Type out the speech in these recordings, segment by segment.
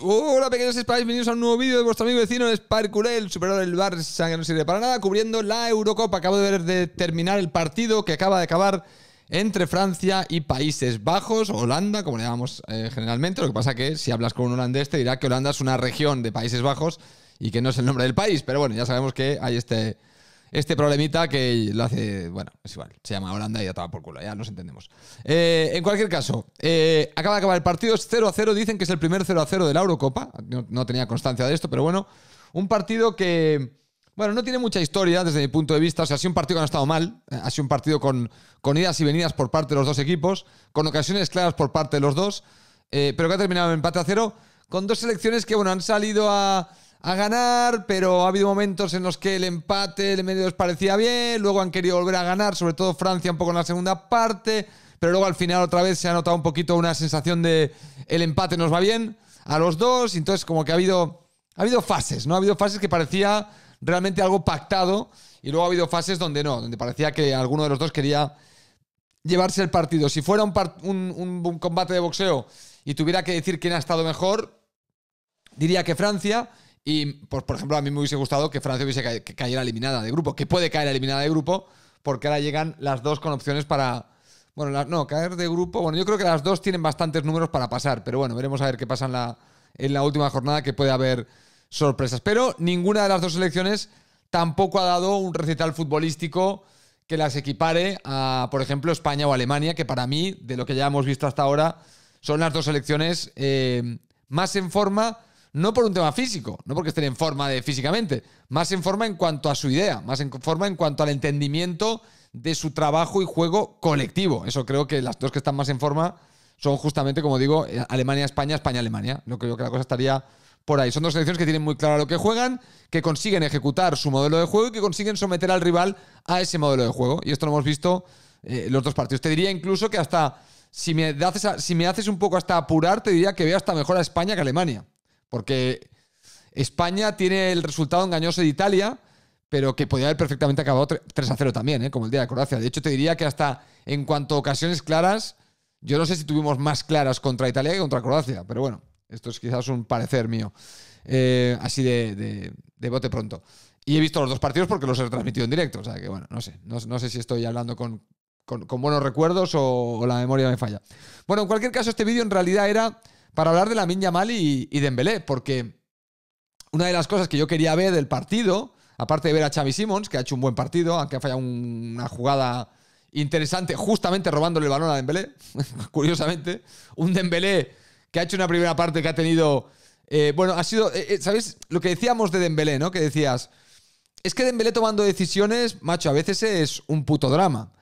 Hola pequeños españoles, bienvenidos a un nuevo vídeo de vuestro amigo vecino Sparkulé, el superador del Barça que no sirve para nada, cubriendo la Eurocopa. Acabo de terminar el partido que acaba de acabar entre Francia y Países Bajos, Holanda, como le llamamos eh, generalmente. Lo que pasa que si hablas con un holandés te dirá que Holanda es una región de Países Bajos y que no es el nombre del país, pero bueno, ya sabemos que hay este este problemita que lo hace, bueno, es igual, se llama Holanda y ya estaba por culo, ya nos entendemos. Eh, en cualquier caso, eh, acaba de acabar el partido, es 0 a 0, dicen que es el primer 0 a 0 de la Eurocopa, no, tenía constancia de esto, pero bueno, un partido que... Bueno, no tiene mucha historia desde mi punto de vista. O sea, ha sido un partido que no ha estado mal. Ha sido un partido con, con idas y venidas por parte de los dos equipos, con ocasiones claras por parte de los dos, eh, pero que ha terminado en empate a cero, con dos selecciones que, bueno, han salido a, a ganar, pero ha habido momentos en los que el empate, de medio les parecía bien, luego han querido volver a ganar, sobre todo Francia un poco en la segunda parte, pero luego al final otra vez se ha notado un poquito una sensación de el empate nos va bien a los dos, y entonces como que ha habido, ha habido fases, ¿no? Ha habido fases que parecía realmente algo pactado y luego ha habido fases donde no, donde parecía que alguno de los dos quería llevarse el partido. Si fuera un, un, un combate de boxeo y tuviera que decir quién ha estado mejor, diría que Francia, y, por, por ejemplo, a mí me hubiese gustado que Francia hubiese que cayera eliminada de grupo, que puede caer eliminada de grupo, porque ahora llegan las dos con opciones para. Bueno, no, caer de grupo. Bueno, yo creo que las dos tienen bastantes números para pasar, pero bueno, veremos a ver qué pasa en la, en la última jornada, que puede haber sorpresas. Pero ninguna de las dos selecciones tampoco ha dado un recital futbolístico que las equipare a, por ejemplo, España o Alemania, que para mí, de lo que ya hemos visto hasta ahora, son las dos selecciones eh, más en forma no por un tema físico, no porque estén en forma de, físicamente, más en forma en cuanto a su idea, más en forma en cuanto al entendimiento de su trabajo y juego colectivo. Eso creo que las dos que están más en forma son justamente, como digo, eh, Alemania-España, España-Alemania. No creo que la cosa estaría por ahí. Son dos selecciones que tienen muy claro lo que juegan, que consiguen ejecutar su modelo de juego y que consiguen someter al rival a ese modelo de juego. Y esto lo hemos visto en eh, los dos partidos. Te diría incluso que hasta, si me, haces, si me haces un poco hasta apurar, te diría que veo hasta mejor a España que a Alemania. Porque España tiene el resultado engañoso de Italia, pero que podía haber perfectamente acabado 3 a 0 también, ¿eh? como el día de Croacia. De hecho, te diría que hasta en cuanto a ocasiones claras, yo no sé si tuvimos más claras contra Italia que contra Croacia, pero bueno, esto es quizás un parecer mío, eh, así de, bote pronto. Y he visto los dos partidos porque los he retransmitido en directo, o sea que bueno, no sé, no, sé si estoy hablando con, buenos recuerdos o la memoria me falla. Bueno, en cualquier caso, este vídeo en realidad era para hablar de la Mali y, y Dembélé, porque una de las cosas que yo quería ver del partido, aparte de ver a Xavi Simons, que ha hecho un buen partido, aunque ha fallado una jugada interesante, justamente robándole el balón a Dembélé, curiosamente, un Dembélé que ha hecho una primera parte que ha tenido... Eh, bueno, ha sido... Eh, eh, ¿sabes? lo que decíamos de Dembélé, no? Que decías... Es que Dembélé tomando decisiones, macho, a veces es un puto drama.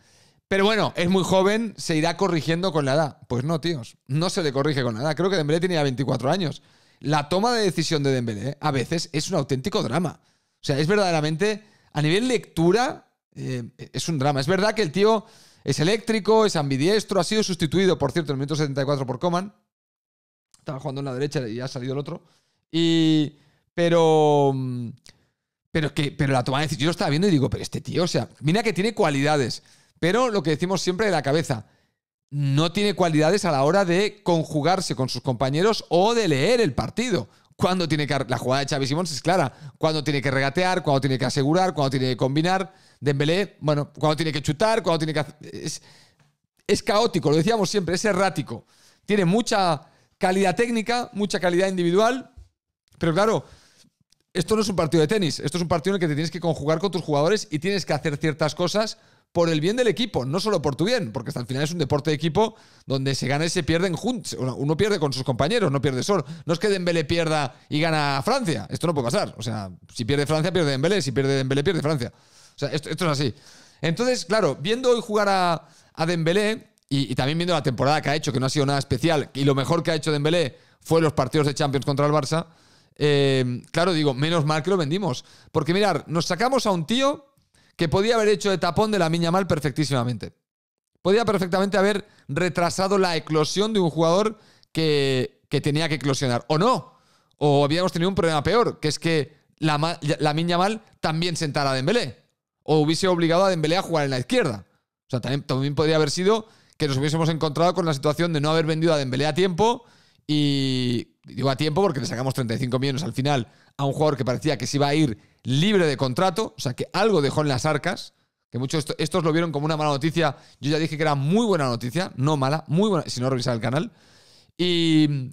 Pero bueno, es muy joven, se irá corrigiendo con la edad. Pues no, tíos, no se le corrige con la edad. Creo que Dembélé tenía 24 años. La toma de decisión de Dembélé a veces es un auténtico drama. O sea, es verdaderamente, a nivel lectura, eh, es un drama. Es verdad que el tío es eléctrico, es ambidiestro, ha sido sustituido, por cierto, en el minuto 74 por Coman. Estaba jugando en la derecha y ha salido el otro. Y... Pero... Pero, que, pero la toma de decisión, yo lo estaba viendo y digo, pero este tío, o sea, mira que tiene cualidades pero lo que decimos siempre de la cabeza, no tiene cualidades a la hora de conjugarse con sus compañeros o de leer el partido. Cuando tiene que. La jugada de Xavi Simón es clara. Cuando tiene que regatear, cuando tiene que asegurar, cuando tiene que combinar. Dembélé, bueno, cuando tiene que chutar, cuando tiene que. Es, es caótico, lo decíamos siempre, es errático. Tiene mucha calidad técnica, mucha calidad individual, pero claro, esto no es un partido de tenis, esto es un partido en el que te tienes que conjugar con tus jugadores y tienes que hacer ciertas cosas por el bien del equipo, no solo por tu bien, porque hasta el final es un deporte de equipo donde se gana y se pierden juntos. Uno pierde con sus compañeros, no pierde solo. No es que Dembélé pierda y gana Francia. Esto no puede pasar. O sea, si pierde Francia, pierde Dembélé. Si pierde Dembélé, pierde Francia. O sea, esto, es así. Entonces, claro, viendo hoy jugar a, a Dembélé y, también viendo la temporada que ha hecho, que no ha sido nada especial, y lo mejor que ha hecho Dembélé fue los partidos de Champions contra el Barça, eh, claro, digo, menos mal que lo vendimos. Porque mirar, nos sacamos a un tío que podía haber hecho de tapón de la miña mal perfectísimamente. Podía perfectamente haber retrasado la eclosión de un jugador que, tenía que eclosionar. O no. O habíamos tenido un problema peor, que es que la, miña mal también sentara a Dembélé. O hubiese obligado a Dembélé a jugar en la izquierda. O sea, también, también podría haber sido que nos hubiésemos encontrado con la situación de no haber vendido a Dembélé a tiempo y digo a tiempo porque le sacamos 35 millones al final a un jugador que parecía que se iba a ir libre de contrato, o sea que algo dejó en las arcas, que muchos estos lo vieron como una mala noticia, yo ya dije que era muy buena noticia, no mala, muy buena, si no revisar el canal, y,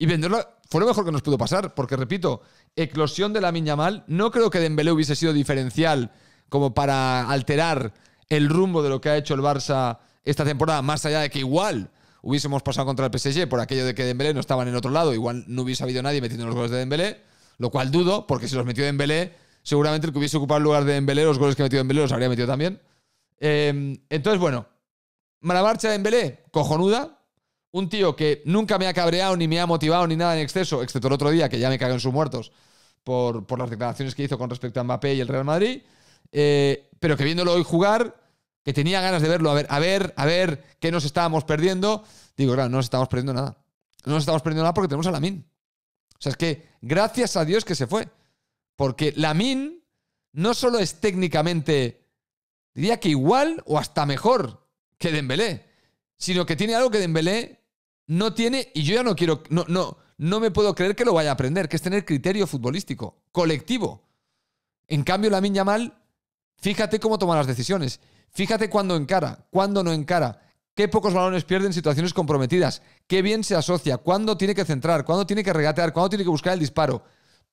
venderlo fue lo mejor que nos pudo pasar, porque repito, eclosión de la mal no creo que Dembélé hubiese sido diferencial como para alterar el rumbo de lo que ha hecho el Barça esta temporada, más allá de que igual hubiésemos pasado contra el PSG por aquello de que Dembélé no estaba en otro lado, igual no hubiese habido nadie metiendo los goles de Dembélé, lo cual dudo, porque si los metió Dembélé, seguramente el que hubiese ocupado el lugar de Dembélé, los goles que metió Dembélé los habría metido también. Em, entonces, bueno, marcha de Dembélé, cojonuda. Un tío que nunca me ha cabreado, ni me ha motivado, ni nada en exceso, excepto el otro día, que ya me cago en sus muertos, por, las declaraciones que hizo con respecto a Mbappé y el Real Madrid. Eh, pero que viéndolo hoy jugar, que tenía ganas de verlo, a ver, a ver, a ver qué nos estábamos perdiendo. Digo, claro, no nos estamos perdiendo nada. No nos estamos perdiendo nada porque tenemos a Lamin o sea, es que gracias a Dios que se fue. Porque min no solo es técnicamente, diría que igual o hasta mejor que Dembélé, sino que tiene algo que Dembélé no tiene y yo ya no quiero, no, no, no me puedo creer que lo vaya a aprender, que es tener criterio futbolístico, colectivo. En cambio, Lamin Yamal, fíjate cómo toma las decisiones, fíjate cuándo encara, cuándo no encara, qué pocos balones pierde en situaciones comprometidas, qué bien se asocia, cuándo tiene que centrar, cuándo tiene que regatear, cuándo tiene que buscar el disparo.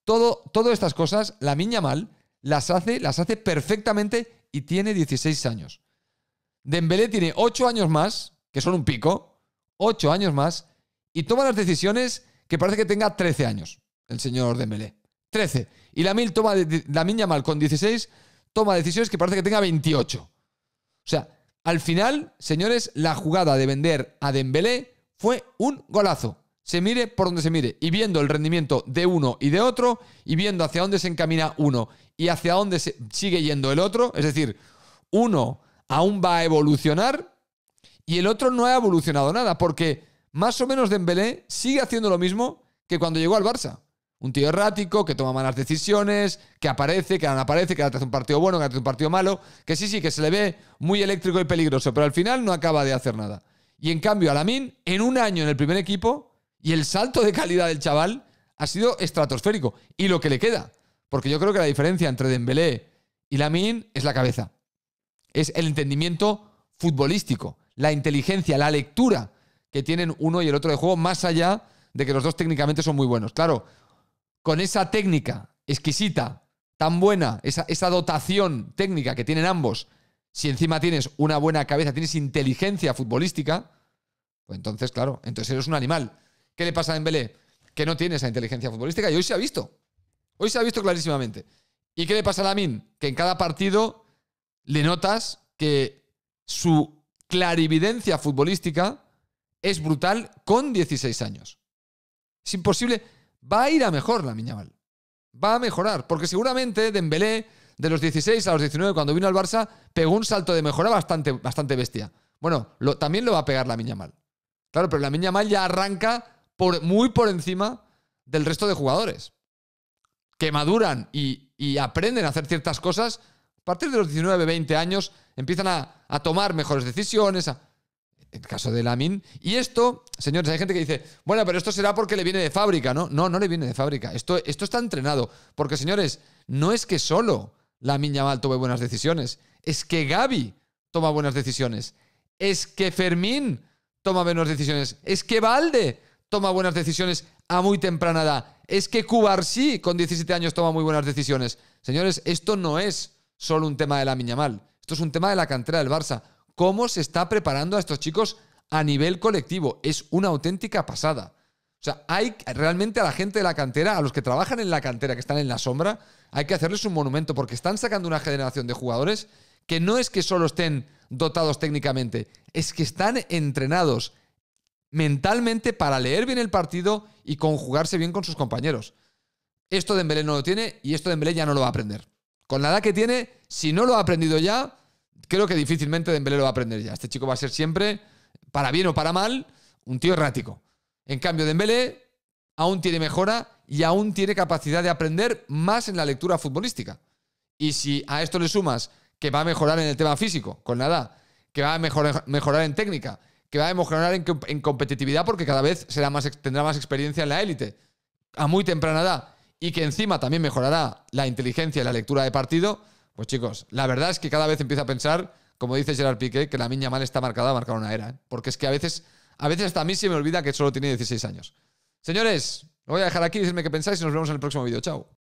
Todo, todas estas cosas, la miña mal, las hace, las hace perfectamente y tiene 16 años. Dembélé tiene 8 años más, que son un pico, 8 años más, y toma las decisiones que parece que tenga 13 años, el señor Dembélé. 13. Y la mil toma, la Yamal con 16 toma decisiones que parece que tenga 28. O sea, al final, señores, la jugada de vender a Dembélé fue un golazo. Se mire por donde se mire. Y viendo el rendimiento de uno y de otro, y viendo hacia dónde se encamina uno y hacia dónde se sigue yendo el otro, es decir, uno aún va a evolucionar y el otro no ha evolucionado nada, porque más o menos Dembélé sigue haciendo lo mismo que cuando llegó al Barça. Un tío errático, que toma malas decisiones, que aparece, que no aparece, que hace un partido bueno, que hace un partido malo, que sí, sí, que se le ve muy eléctrico y peligroso, pero al final no acaba de hacer nada. Y en cambio, a Alamín, en un año en el primer equipo, y el salto de calidad del chaval ha sido estratosférico. Y lo que le queda, porque yo creo que la diferencia entre Dembélé y Lamin es la cabeza. Es el entendimiento futbolístico, la inteligencia, la lectura que tienen uno y el otro de juego, más allá de que los dos técnicamente son muy buenos. Claro, con esa técnica exquisita, tan buena, esa dotación técnica que tienen ambos si encima tienes una buena cabeza, tienes inteligencia futbolística, pues entonces, claro, entonces eres un animal. ¿Qué le pasa a Dembélé? Que no tiene esa inteligencia futbolística y hoy se ha visto. Hoy se ha visto clarísimamente. ¿Y qué le pasa a Lamin? Que en cada partido le notas que su clarividencia futbolística es brutal con 16 años. Es imposible. Va a ir a mejor la Miñaval. Va a mejorar. Porque seguramente Dembélé de los 16 a los 19, cuando vino al Barça, pegó un salto de mejora bastante, bastante bestia. Bueno, también lo va a pegar la Miña Mal. Claro, pero la Miña Mal ya arranca por, muy por encima del resto de jugadores. Que maduran y, aprenden a hacer ciertas cosas. A partir de los 19, 20 años, empiezan a, tomar mejores decisiones. en el caso de min Y esto, señores, hay gente que dice, bueno, pero esto será porque le viene de fábrica, ¿no? No, no le viene de fábrica. Esto, esto está entrenado. Porque, señores, no es que solo la mal tome buenas decisiones. Es que Gaby toma buenas decisiones. Es que Fermín toma buenas decisiones. Es que Valde toma buenas decisiones a muy temprana edad. Es que Cubarsí con 17 años toma muy buenas decisiones. Señores, esto no es solo un tema de la mal. Esto es un tema de la cantera del Barça. ¿Cómo se está preparando a estos chicos a nivel colectivo? Es una auténtica pasada sea, hay realmente a la gente de la cantera, a los que trabajan en la cantera, que están en la sombra, hay que hacerles un monumento porque están sacando una generación de jugadores que no es que solo estén dotados técnicamente, es que están entrenados mentalmente para leer bien el partido y conjugarse bien con sus compañeros. Esto Dembélé no lo tiene y esto Dembélé ya no lo va a aprender. Con la edad que tiene, si no lo ha aprendido ya, creo que difícilmente Dembélé lo va a aprender ya. Este chico va a ser siempre, para bien o para mal, un tío errático. En cambio, Dembélé aún tiene mejora y aún tiene capacidad de aprender más en la lectura futbolística. Y si a esto le sumas que va a mejorar en el tema físico, con la edad, que va a mejorar, en técnica, que va a mejorar en, competitividad porque cada vez será más, tendrá más experiencia en la élite, a muy temprana edad, y que encima también mejorará la inteligencia y la lectura de partido, pues chicos, la verdad es que cada vez empieza a pensar, como dice Gerard Piqué, que la miña mal está marcada a marcar una era, ¿eh? porque es que a veces a veces hasta a mí se me olvida que solo tiene 16 años. Señores, lo voy a dejar aquí, decirme qué pensáis y nos vemos en el próximo vídeo. Chao.